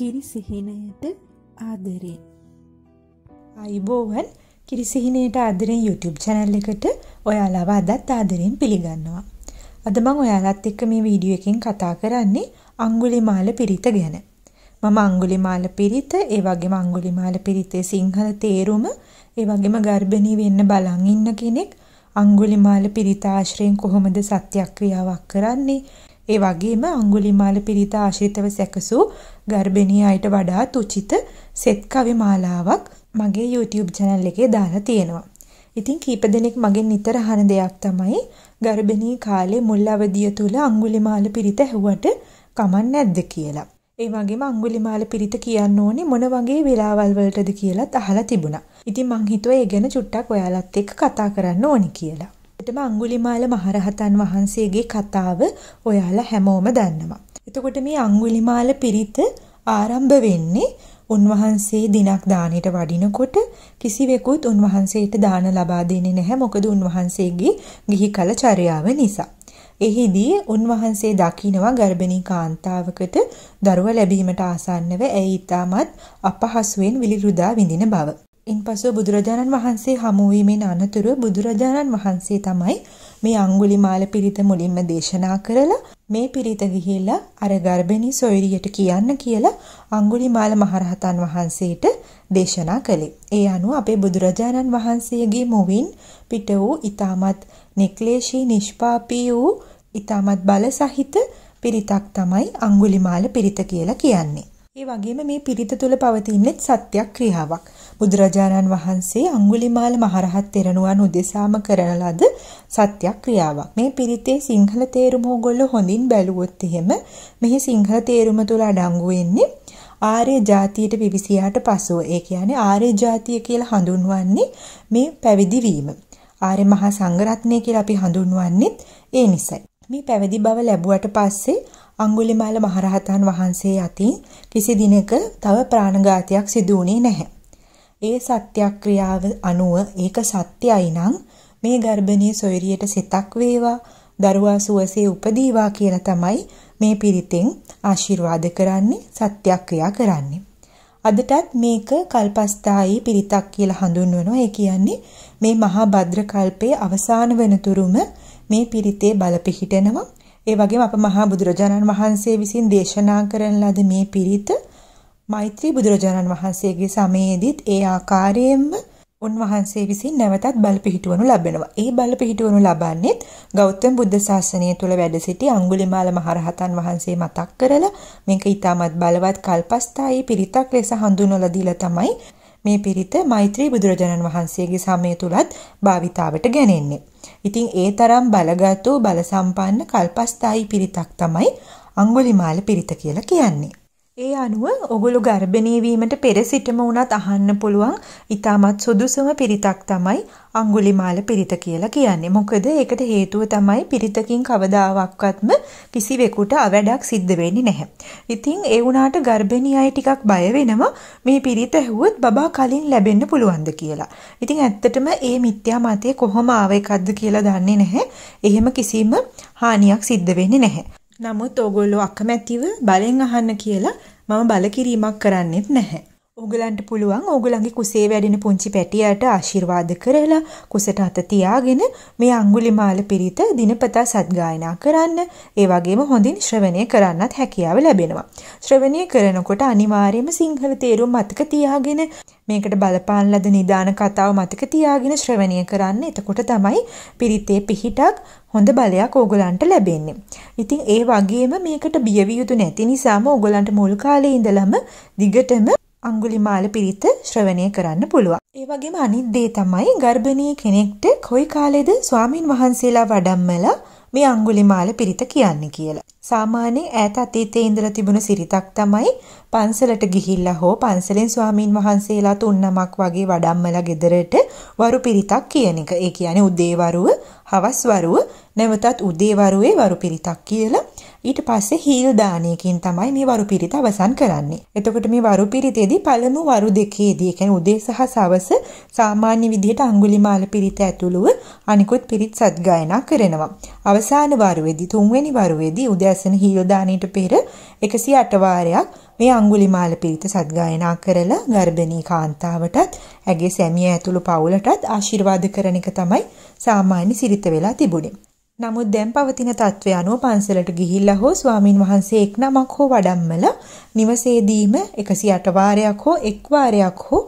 කිරිසිහිනයට ආදරෙන්. අයිබෝවන් කිරිසිහිනයට ආදරෙන් YouTube චැනල් එකට ඔයාලාව අදත් ආදරෙන් පිළිගන්නවා. අද මං ඔයාලත් එක්ක මේ වීඩියෝ එකෙන් කතා කරන්නේ අංගුලිමාල පිරිත ගැන. මම අංගුලිමාල පිරිත, ඒ වගේම අංගුලිමාල පිරිතේ සිංහල තේරුම, ඒ වගේම ගර්භණී වෙන්න බලන් ඉන්න කෙනෙක් අංගුලිමාල පිරිත ආශ්‍රයෙන් කොහොමද සත්‍යක්‍රියාවක් කරන්නේ ඒ වගේම අඟුලිමාල පිරිත ආශ්‍රිතව සැකසූ ගර්භණී අයට වඩා තුචිත සෙත් කවි මාලාවක් මගේ YouTube channel එකේ දාලා තියෙනවා. ඉතින් කීප දෙනෙක් මගෙන් නිතර අහන දෙයක් තමයි ගර්භණී කාලේ මුල් අවධිය තුල අඟුලිමාල පිරිත ඇහුවට කමක් නැද්ද කියලා. ඒ වගේම අඟුලිමාල පිරිත කියන්න ඕනේ මොන වගේ වෙලාවල් වලටද කියලාත් අහලා තිබුණා. ඉතින් මං හිතුවා ඒ ගැන චුට්ටක් ඔයාලත් එක්ක කතා කරන්න ඕනි කියලා. ඇත්තටම අඟුලිමාල මහරහතන් වහන්සේගේ කතාව ඔයාලා හැමෝම දන්නවා. එතකොට මේ අඟුලිමාල පිරිත ආරම්භ වෙන්නේ උන්වහන්සේ දිනක් දානෙට වඩිනකොට කිසිවෙකුත් උන්වහන්සේට දාන ලබා දෙන්නේ නැහැ මොකද උන්වහන්සේගේ ගිහි කල චර්යාව නිසා. එහිදී උන්වහන්සේ දකිනවා ගර්භණී කාන්තාවකට දරුව ලැබීමට ආසන්නව ඇයි ඊටමත් අපහසුවෙන් විලිරුදා විඳින බව. ඉන්පසු බුදුරජාණන් වහන්සේ හමු වීමෙන් අනතුරු බුදුරජාණන් වහන්සේ තමයි මේ අඟුලිමාල පිරිත මුලින්ම දේශනා කරලා මේ පිරිත ගිහිල්ලා අර ගර්භණී සොයුරියට කියන්න කියලා අඟුලිමාල මහරහතන් වහන්සේට දේශනා කළේ. ඒ අනුව අපේ බුදුරජාණන් වහන්සේගේ මොවින් පිට වූ ඊ타මත් නික්ලේශී නිෂ්පාපී වූ ඊ타මත් බල සහිත පිරිතක් තමයි අඟුලිමාල පිරිත කියලා කියන්නේ. ඒ වගේම මේ පිරිත තුල පවතින්නේත් සත්‍යයක් ක්‍රියාවක්. බුදුරජාණන් වහන්සේ අඟුලිමාල මහරහත් තෙරණුවන් උදෙසාම කරන ලද සත්‍යයක් ක්‍රියාවක්. මේ පිරිතේ සිංහල තේරුම ඕගොල්ලෝ හොඳින් බැලුවොත් එහෙම මෙහි සිංහල තේරුම තුල අඩංගු වෙන්නේ ආර්ය ජාතියට විවිසියාට පසුව ඒ කියන්නේ ආර්ය ජාතිය කියලා හඳුන්වන්නේ මේ පැවිදි වීම. ආර්ය මහා සංඝරත්නය කියලා අපි හඳුන්වන්නේ ඒ නිසයි. මේ පැවිදි බව ලැබුවට පස්සේ අඟුලිමාල මහරහතන් වහන්සේ යතින් කිසි දිනක තව ප්‍රාණඝාතයක් සිදු වුණේ නැහැ. ඒ සත්‍යක්‍රියාව අනුව ඒක සත්‍යයි නම් මේ ගර්භණී සොයරියට සිතක් වේවා දරුවා සුවසේ උපදීවා කියලා තමයි මේ පිරිතෙන් ආශිර්වාද කරන්නේ සත්‍යක්‍රියා කරන්නේ. අදටත් මේක කල්පස්ථායි පිරිතක් කියලා හඳුන්වනවා. ඒ කියන්නේ මේ මහා භද්‍ර කල්පයේ අවසාන වෙනතුරුම මේ පිරිතේ බලපිහිටනවා. ඒ වගේම අප මහා බුදුරජාණන් වහන්සේ විසින් දේශනා කරන ලද මේ පිරිත මෛත්‍රී බුදුරජාණන් වහන්සේගේ සමයේදීත් ඒ ආකාරයෙන්ම උන්වහන්සේ විසින් නැවතත් බලපිහිටවනු ලැබෙනවා. ඒ බලපිහිටවනු ලබන්නේ ගෞතම බුද්ධ ශාසනය තුල වැඩ සිටි අඟුලිමාල මහරහතන් වහන්සේ මතක් කරලා මේක ඊටමත් බලවත් කල්පස්ථායි පිරිතක් ලෙස හඳුන්වලා දීලා තමයි මේ පිරිත මෛත්‍රී බුදුරජාණන් වහන්සේගේ සමය තුලත් භාවිතාවට ගැනෙන්නේ. ඉතින් ඒ තරම් බලගත්ෝ බලසම්පන්න කල්පස්ථායි පිරිතක් තමයි අඟුලිමාල පිරිත කියලා කියන්නේ. ඒ අනුව ඔගොලු ගර්භණී වීමට පෙර සිටම වුණත් අහන්න පුළුවන් ඊටමත් සුදුසුම පිරිතක් තමයි අඟුලිමාල පිරිත කියලා කියන්නේ. මොකද ඒකට හේතුව තමයි පිරිතකින් කවදාවත්ම කිසිවෙකුට අවඩක් සිද්ධ වෙන්නේ නැහැ. ඉතින් ඒ වුණාට ගර්භණී අය ටිකක් බය වෙනවා මේ පිරිත ඇහුවොත් බබා කලින් ලැබෙන්න පුළුවන්ද කියලා. ඉතින් ඇත්තටම මේ මිත්‍යා මතය කොහොම ආව එකක්ද කියලා දන්නේ නැහැ. එහෙම කිසිම හානියක් සිද්ධ වෙන්නේ නැහැ. නමුත් ඕගොල්ලෝ අකමැතිව බලෙන් අහන්න කියලා මම බලකිරීමක් කරන්නෙත් නැහැ. ඕගලන්ට පුළුවන් ඕගලන්ගේ කුසේ වැඩෙන පුංචි පැටියට ආශිර්වාද කරලා කුසට අත තියාගෙන මේ අඟුලිමාල පිරිත දිනපතා සද්ගායනා කරන්න ඒ වගේම හොඳින් ශ්‍රවණය කරන්නත් හැකියාව ලැබෙනවා. ශ්‍රවණය කරනකොට අනිවාර්යයෙන්ම සිංහල තේරුම මතක තියාගෙන මේකට බලපාන ලද නිදාන කතාව මතක තියාගෙන ශ්‍රවණය කරන්න. එතකොට තමයි පිරිතේ පිහිටක් හොඳ බලයක් ඕගොලන්ට ලැබෙන්නේ. ඉතින් ඒ වගේම මේකට බිය යුතු නැති නිසාම ඕගොලන්ට මුල් කාලේ ඉඳලම දිගටම අංගුලිමාල පිරිත ශ්‍රවණය කරන්න පුළුවන්. ඒ වගේම අනිත් දේ තමයි ගර්භණී කෙනෙක්ට කොයි කාලෙද ස්වාමින් වහන්සේලා වඩම්මලා මේ අංගුලිමාල පිරිත කියන්නේ කියලා. සාමාන්‍ය ඈත අතීතයේ ඉඳලා තිබුණු සිරිතක් තමයි පන්සලට ගිහිල්ලා හෝ පන්සලෙන් ස්වාමින් වහන්සේලා තුන් නමක් වගේ වඩම්මලා ගෙදරට වරු පිරිතක් කියන එක. ඒ කියන්නේ උදේ වරුව, හවස් වරුව, නැවතත් උදේ වරුවේ වරු පිරිතක් කියලා ඊට පස්සේ හීල් දානයකින් තමයි මේ වරු පිරිත අවසන් කරන්නේ. එතකොට මේ වරු පිරිතේදී පළමු වරු දෙකේදී කියන්නේ උදේ සහ සවස සාමාන්‍ය විදිහට අඟුලිමාල පිරිත ඇතුළුව අනිකුත් පිරිත් සත් ගායනා කරනවා. අවසාන වරුවේදී තුන්වෙනි වරුවේදී උදෑසන හීල් දාණයට පෙර 108 වාරයක් මේ අඟුලිමාල පිරිත සද්ගායනා කරලා ගර්භණී කාන්තාවටත් ඇගේ සැමිය ඇතුළු පවුලටත් ආශිර්වාද කරන එක තමයි සාමාන්‍ය සිරිත වෙලා තිබුණේ. නමුත් දැන් පවතින තත්ත්වය අනුව පන්සලට ගිහිල්ලා හෝ ස්වාමින් වහන්සේ එක් නමක් හෝ වඩම්මල නිවසේදීම 108 වාරයක් හෝ එක් වාරයක් හෝ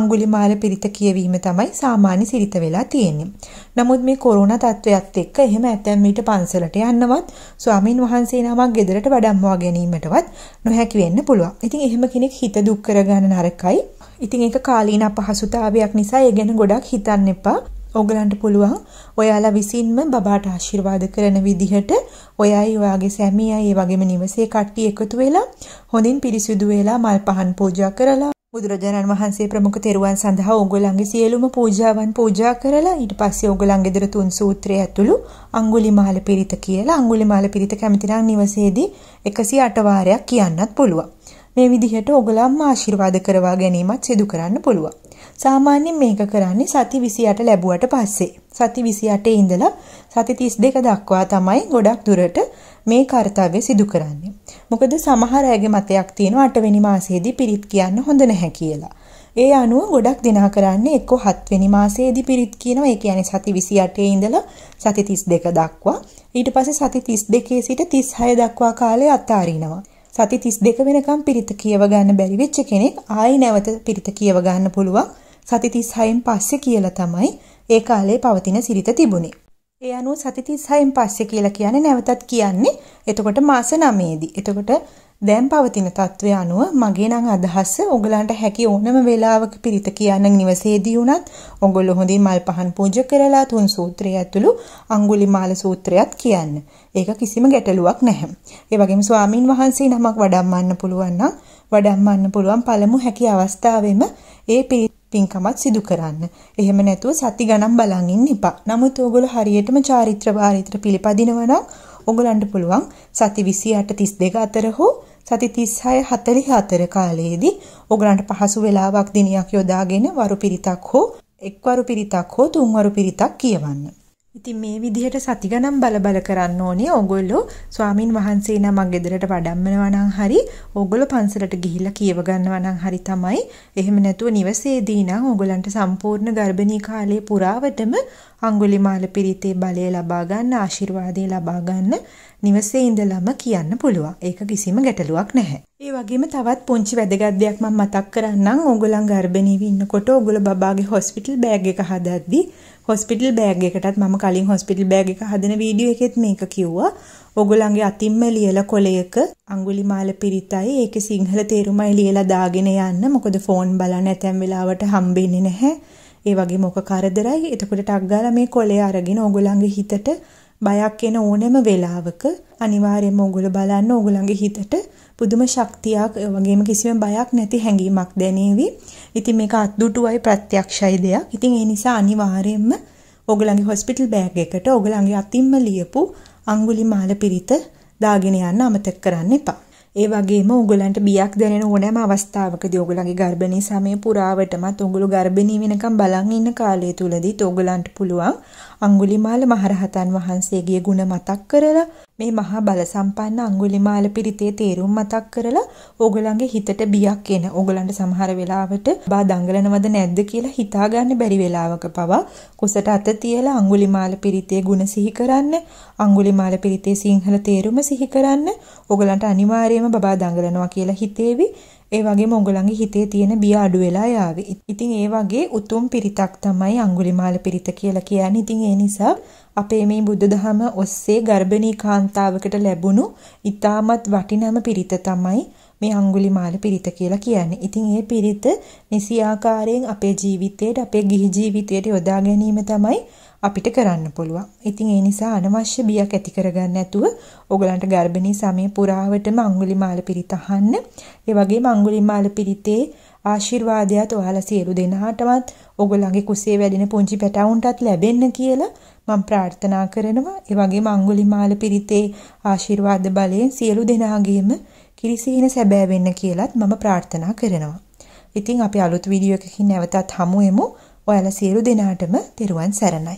අඟුලිමාල පිරිත කියවීම තමයි සාමාන්‍ය සිරිත වෙලා තියෙන්නේ. නමුත් මේ කොරෝනා තත්ත්වයත් එක්ක එහෙම ඇතැම් විට පන්සලට යන්නවත් ස්වාමින් වහන්සේ නමක් ගෙදරට වඩම්මවා ගැනීමටවත් නොහැකි වෙන්න පුළුවන්. ඉතින් එහෙම කෙනෙක් හිත දුක් කරගන්න නරකයි. ඉතින් ඒක කාලීන අපහසුතාවයක් නිසා ඒ ගැන ගොඩක් හිතන්න එපා. ඕගලන්ට පුළුවන් ඔයාලා විසින්ම බබාට ආශිර්වාද කරන විදිහට ඔයයි ඔයාගේ සැමියායි ඒ වගේම නිවසේ කට්ටිය එකතු වෙලා හොඳින් පිරිසිදු වෙලා මල් පහන් පූජා කරලා බුදුරජාණන් වහන්සේ ප්‍රමුඛ තෙරුවන් සඳහා ඕගොල්ලන්ගේ සියලුම පූජාවන් පූජා කරලා ඊට පස්සේ ඕගොල්ලන්ගේ දර තුන් සූත්‍රය ඇතුළු අඟුලිමාල පිරිත කියලා අඟුලිමාල පිරිත කැමතිනම් නිවසේදී 108 වාරයක් කියන්නත් පුළුවන්. මේ විදිහට ඔගලම්ම ආශිර්වාද කරවා ගැනීමත් සිදු කරන්න පුළුවන්. සාමාන්‍යයෙන් මේක කරන්නේ සති 28 ලැබුවට පස්සේ. සති 28 ඉඳලා සති 32 දක්වා තමයි ගොඩක් දුරට මේ කාර්යය සිදු කරන්නේ. මොකද සමහර අයගේ මතයක් තියෙනවා 8 වෙනි මාසයේදී පිරිත් කියන්න හොඳ නැහැ කියලා. ඒ අනුව ගොඩක් දෙනා කරන්නේ එක්ක 7 වෙනි මාසයේදී පිරිත් කියනවා. ඒ කියන්නේ සති 28 ඉඳලා සති 32 දක්වා. ඊට පස්සේ සති 32 සිට 36 දක්වා කාලය අත්හරිනවා. සති 32 වෙනකම් පිරිත කියව ගන්න බැරි වෙච්ච කෙනෙක් ආයි නැවත පිරිත කියව ගන්න පුළුවන් සති 36න් පස්සේ කියලා තමයි ඒ කාලේ පවතින සිරිත තිබුණේ. ඒ අනුව සති 36න් පස්සේ කියලා කියන්නේ නැවතත් කියන්නේ එතකොට මාස 9ේදී. එතකොට දැන් පවතින තත්ත්වය අනුව මගේ නම් අදහස ඔයගලන්ට හැකි ඕනම වෙලාවක පිරිත කියන්න නිවසේදී වුණත් ඔයගොල්ලෝ හොඳින් මල් පහන් පූජා කරලා තුන් සූත්‍රය ඇතුළු අඟුලිමාල සූත්‍රයත් කියන්න. ඒක කිසිම ගැටලුවක් නැහැ. ඒ වගේම ස්වාමින් වහන්සේ නමක් වඩම්මන්න පුළුවන් නම් වඩම්මන්න පුළුවන් පළමු හැකි අවස්ථාවෙම ඒ පින්කමත් සිදු කරන්න. එහෙම නැතුව සති ගණන් බලන් ඉන්න එපා. නමුත් ඕගොල්ලෝ හරියටම චාරිත්‍ර භාරිත්‍ර පිළිපදිනවා නම් ඔගලන්ට පුළුවන් සති 28 32 අතර හෝ සති 36 44 කාලයේදී ඕගලන්ට පහසු වෙලාවක් දිනයක් යොදාගෙන වරු පිරිතක් හෝ එක්වරු පිරිතක් හෝ තුන්වරු පිරිතක් කියවන්න. ඉතින් මේ විදිහට සති ගණන් බලබල කරන්න ඕනේ ඕගොල්ලෝ ස්වාමින් වහන්සේ නමක් ගෙදරට වඩම්මනවා නම් හරි ඕගොල්ලෝ පන්සලට ගිහිල්ලා කියව ගන්නවා නම් හරි තමයි. එහෙම නැතුව නිවසේදී නම් ඕගොල්ලන්ට සම්පූර්ණ ගර්භණී කාලයේ පුරාවටම අඟුලිමාල පිරිතේ බලය ලබා ගන්න ආශිර්වාදය ලබා ගන්න නිවසේ ඉඳලම කියන්න පුළුවන්. ඒක කිසිම ගැටලුවක් නැහැ. ඒ වගේම තවත් පුංචි වැදගත් දෙයක් මම මතක් කරන්නම්. ඕගොල්ලන් ගර්භණීව ඉන්නකොට ඕගොල්ලෝ බබාගේ හොස්පිටල් බෑග් එක හදද්දි හොස්පිටල් බෑග් එකටත් මම කලින් හොස්පිටල් බෑග් එක හදන වීඩියෝ එකෙත් මේක කිව්වා. ඔගොල්ලන්ගේ අතින්ම ලියලා කොලයක අඟුලිමාල පිරිතයි ඒකේ සිංහල තේරුමයි ලියලා දාගෙන යන්න. මොකද ෆෝන් බලන්න ඇතැම් වෙලාවට හම්බෙන්නේ නැහැ. ඒ වගේ මොක කරදරයි. එතකොට ටක් ගාලා මේ කොලේ අරගෙන ඕගොල්ලන්ගේ හිතට බයක් එන ඕනෑම වෙලාවක අනිවාර්යයෙන්ම ඕගොල්ලෝ බලන්න ඕගොල්ලන්ගේ හිතට පුදුම ශක්තියක් වගේම කිසිම බයක් නැති හැඟීමක් දැනේවි. ඉතින් මේක අත්දුටුවයි ප්‍රත්‍යක්ෂයි දෙයක්. ඉතින් ඒ නිසා අනිවාර්යයෙන්ම ඕගොල්ලන්ගේ හොස්පිටල් බෑග් එකට ඕගොල්ලන්ගේ අතින්ම ලියපු අඟුලිමාල පිරිත දාගෙන යන්න අමතක කරන්න එපා. ඒ වගේම ඕගලන්ට බියක් දැනෙන ඕනෑම අවස්ථාවකදී ඕගලන්ගේ ගර්භණී සමය පුරාවටමත් ඕගොල්ලෝ ගර්භණී වෙනකම් බලන් ඉන්න කාලය තුලදීත් ඕගලන්ට පුළුවන් අඟුලිමාල මහරහතන් වහන්සේගේ ගුණ මතක් කරලා මේ මහා බල සම්පන්න අඟුලිමාල පිරිතේ තේරුම් මතක් කරලා ඕගොල්ලන්ගේ හිතට බියක් එන ඕගොල්ලන්ට සමහර වෙලාවට බා දඟලනවද නැද්ද කියලා හිතාගන්න බැරි වෙලාවක පවා කුසට අත තියලා අඟුලිමාල පිරිතේ ගුණ සිහි කරන්න අඟුලිමාල පිරිතේ සිංහල තේරුම සිහි කරන්න ඕගොල්ලන්ට අනිවාර්යයෙන්ම බබා දඟලනවා කියලා හිතේවි ඒ වගේම උගලන්ගේ හිතේ තියෙන බිය අඩු වෙලා යාවේ. ඉතින් ඒ වගේ උතුම් පිරිතක් තමයි අඟුලිමාල පිරිත කියලා කියන්නේ. ඉතින් ඒ නිසා අපේ මේ බුදුදහම ඔස්සේ ගර්භණී කාන්තාවකට ලැබුණු ඊටමත් වටිනම පිරිත තමයි මේ අඟුලිමාල පිරිත කියලා කියන්නේ. ඉතින් මේ පිරිත නිසි ආකාරයෙන් අපේ ජීවිතයට, අපේ ගිහි ජීවිතයට යොදා ගැනීම තමයි අපිට කරන්න පුළුවන්. ඉතින් ඒ නිසා අනවශ්‍ය බියක් ඇති කරගන්න නැතුව ඕගලන්ට ගර්භණී සමය පුරාවටම අඟුලිමාල පිරිත අහන්න. ඒ වගේම අඟුලිමාල පිරිතේ ආශිර්වාදයත් ඔයාලා සියලු දෙනාටමත් ඕගොල්ලන්ගේ කුසේ වැඩෙන පුංචි පැටවුන්ටත් ලැබෙන්න කියලා මම ප්‍රාර්ථනා කරනවා. ඒ වගේම අඟුලිමාල පිරිතේ ආශිර්වාද බලයෙන් සියලු දෙනාගේම කිරිසිහින සැබෑ වෙන්න කියලත් මම ප්‍රාර්ථනා කරනවා. ඉතින් අපි අලුත් වීඩියෝ එකකින් නැවතත් හමු වෙමු. ඔයාලා සියලු දෙනාටම තෙරුවන් සරණයි.